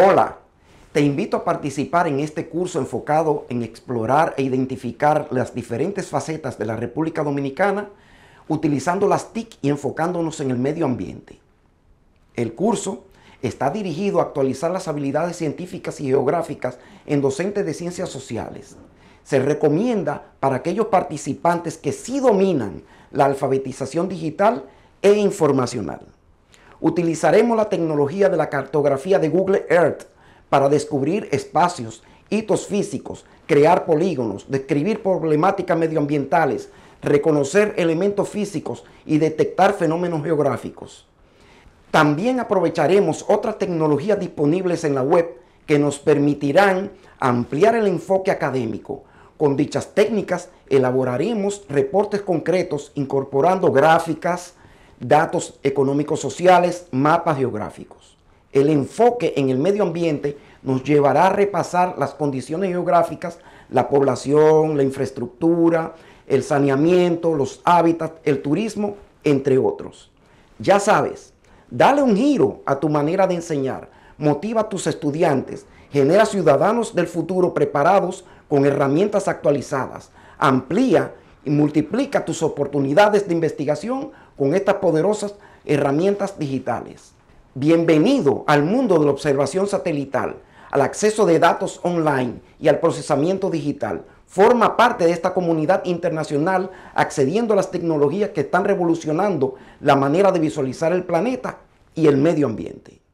Hola, te invito a participar en este curso enfocado en explorar e identificar las diferentes facetas de la República Dominicana utilizando las TIC y enfocándonos en el medio ambiente. El curso está dirigido a actualizar las habilidades científicas y geográficas en docentes de ciencias sociales. Se recomienda para aquellos participantes que sí dominan la alfabetización digital e informacional. Utilizaremos la tecnología de la cartografía de Google Earth para descubrir espacios, hitos físicos, crear polígonos, describir problemáticas medioambientales, reconocer elementos físicos y detectar fenómenos geográficos. También aprovecharemos otras tecnologías disponibles en la web que nos permitirán ampliar el enfoque académico. Con dichas técnicas elaboraremos reportes concretos incorporando gráficas, datos económicos sociales, mapas geográficos. El enfoque en el medio ambiente nos llevará a repasar las condiciones geográficas, la población, la infraestructura, el saneamiento, los hábitats, el turismo, entre otros. Ya sabes, dale un giro a tu manera de enseñar, motiva a tus estudiantes, genera ciudadanos del futuro preparados con herramientas actualizadas, amplía y multiplica tus oportunidades de investigación con estas poderosas herramientas digitales. Bienvenido al mundo de la observación satelital, al acceso de datos online y al procesamiento digital. Forma parte de esta comunidad internacional accediendo a las tecnologías que están revolucionando la manera de visualizar el planeta y el medio ambiente.